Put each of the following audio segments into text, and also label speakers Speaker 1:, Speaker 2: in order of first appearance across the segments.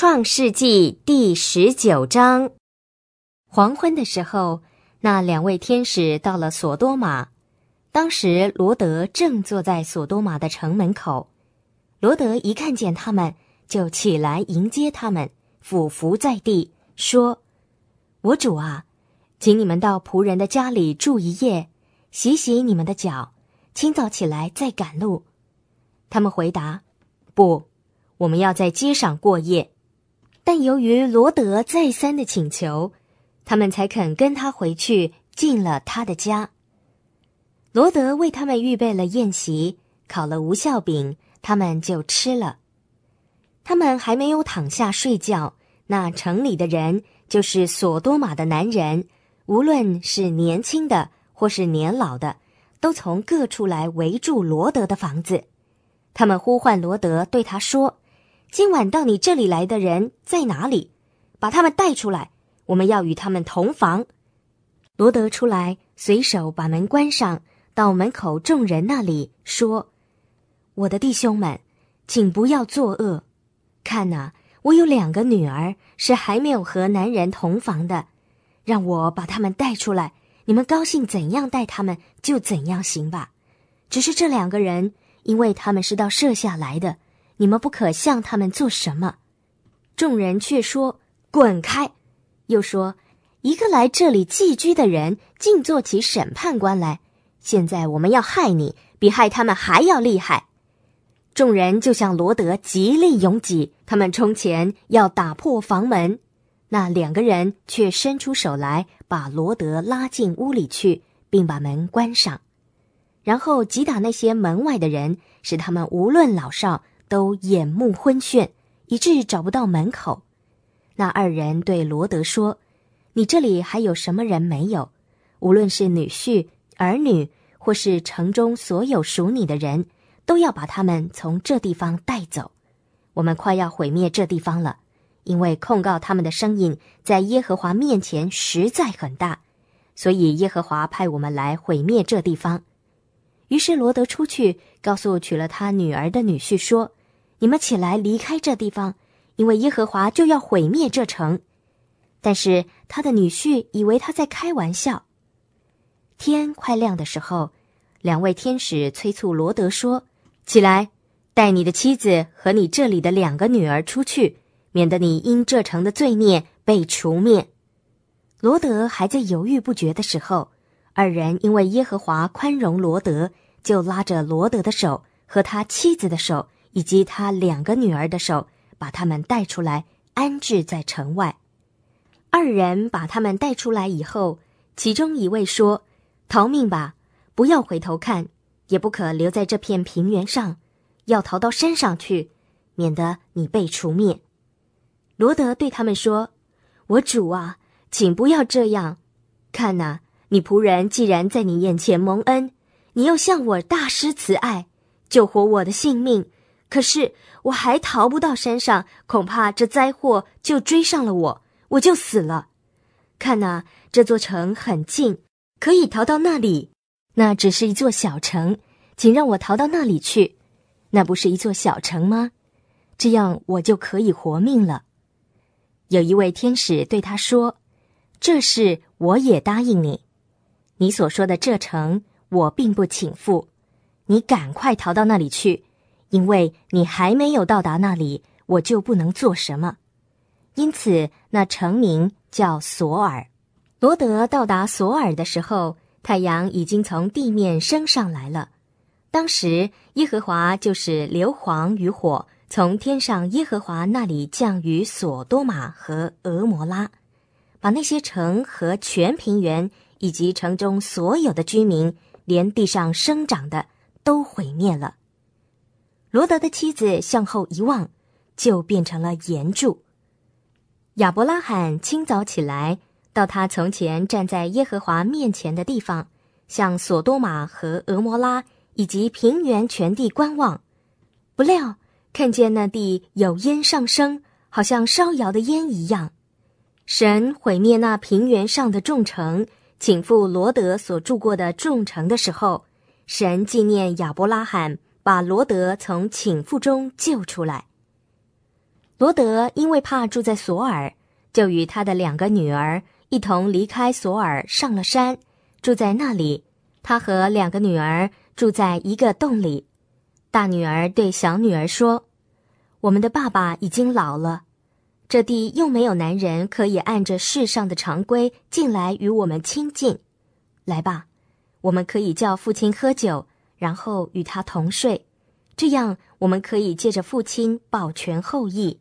Speaker 1: 创世纪第十九章：黄昏的时候，那两位天使到了索多玛。当时罗德正坐在索多玛的城门口。罗德一看见他们，就起来迎接他们，俯伏在地，说：“我主啊，请你们到仆人的家里住一夜，洗洗你们的脚，清早起来再赶路。”他们回答：“不，我们要在街上过夜。”但由于罗德再三的请求，他们才肯跟他回去，进了他的家。罗德为他们预备了宴席，烤了无效饼，他们就吃了。他们还没有躺下睡觉，那城里的人，就是索多玛的男人，无论是年轻的或是年老的，都从各处来围住罗德的房子，他们呼唤罗德，对他说。今晚到你这里来的人在哪里？把他们带出来，我们要与他们同房。罗德出来，随手把门关上，到门口众人那里说：“我的弟兄们，请不要作恶。看呐，我有两个女儿是还没有和男人同房的，让我把他们带出来。你们高兴怎样带他们就怎样行吧。只是这两个人，因为他们是到舍下来的。”你们不可向他们做什么，众人却说：“滚开！”又说：“一个来这里寄居的人，竟做起审判官来。现在我们要害你，比害他们还要厉害。”众人就向罗德极力拥挤，他们冲前要打破房门，那两个人却伸出手来，把罗德拉进屋里去，并把门关上，然后击打那些门外的人，使他们无论老少。都眼目昏眩，以致找不到门口。那二人对罗德说：“你这里还有什么人没有？无论是女婿、儿女，或是城中所有属你的人，都要把他们从这地方带走。我们快要毁灭这地方了，因为控告他们的声音在耶和华面前实在很大，所以耶和华派我们来毁灭这地方。”于是罗德出去，告诉娶了他女儿的女婿说。你们起来离开这地方，因为耶和华就要毁灭这城。但是他的女婿以为他在开玩笑。天快亮的时候，两位天使催促罗德说：“起来，带你的妻子和你这里的两个女儿出去，免得你因这城的罪孽被除灭。”罗德还在犹豫不决的时候，二人因为耶和华宽容罗德，就拉着罗德的手和他妻子的手。以及他两个女儿的手，把他们带出来，安置在城外。二人把他们带出来以后，其中一位说：“逃命吧，不要回头看，也不可留在这片平原上，要逃到山上去，免得你被除灭。”罗德对他们说：“我主啊，请不要这样。看呐。」你仆人既然在你眼前蒙恩，你又向我大施慈爱，救活我的性命。”可是我还逃不到山上，恐怕这灾祸就追上了我，我就死了。看呐，这座城很近，可以逃到那里。那只是一座小城，请让我逃到那里去。那不是一座小城吗？这样我就可以活命了。有一位天使对他说：“这事我也答应你。你所说的这城，我并不请赴。你赶快逃到那里去。”因为你还没有到达那里，我就不能做什么。因此，那城名叫索尔。罗德到达索尔的时候，太阳已经从地面升上来了。当时，耶和华就是硫磺与火从天上耶和华那里降于索多玛和俄摩拉，把那些城和全平原以及城中所有的居民，连地上生长的都毁灭了。罗德的妻子向后一望，就变成了岩柱。亚伯拉罕清早起来，到他从前站在耶和华面前的地方，向索多玛和俄摩拉以及平原全地观望，不料看见那地有烟上升，好像烧窑的烟一样。神毁灭那平原上的众城，请赴罗德所住过的众城的时候，神纪念亚伯拉罕。把罗德从情妇中救出来。罗德因为怕住在索尔，就与他的两个女儿一同离开索尔，上了山，住在那里。他和两个女儿住在一个洞里。大女儿对小女儿说：“我们的爸爸已经老了，这地又没有男人可以按着世上的常规进来与我们亲近。来吧，我们可以叫父亲喝酒。”然后与他同睡，这样我们可以借着父亲保全后裔。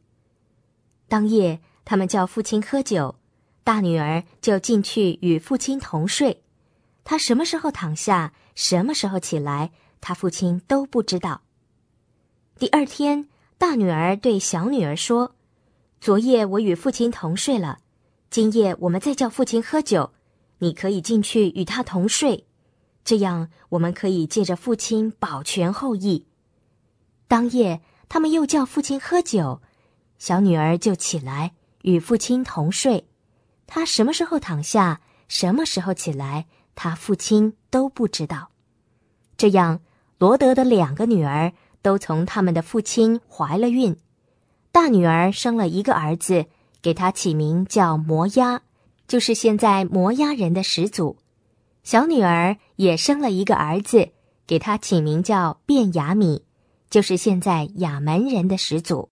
Speaker 1: 当夜，他们叫父亲喝酒，大女儿就进去与父亲同睡。他什么时候躺下，什么时候起来，他父亲都不知道。第二天，大女儿对小女儿说：“昨夜我与父亲同睡了，今夜我们再叫父亲喝酒，你可以进去与他同睡。”这样，我们可以借着父亲保全后裔。当夜，他们又叫父亲喝酒，小女儿就起来与父亲同睡。她什么时候躺下，什么时候起来，她父亲都不知道。这样，罗德的两个女儿都从他们的父亲怀了孕，大女儿生了一个儿子，给他起名叫摩押，就是现在摩押人的始祖。小女儿也生了一个儿子，给他起名叫卞雅米，就是现在雅门人的始祖。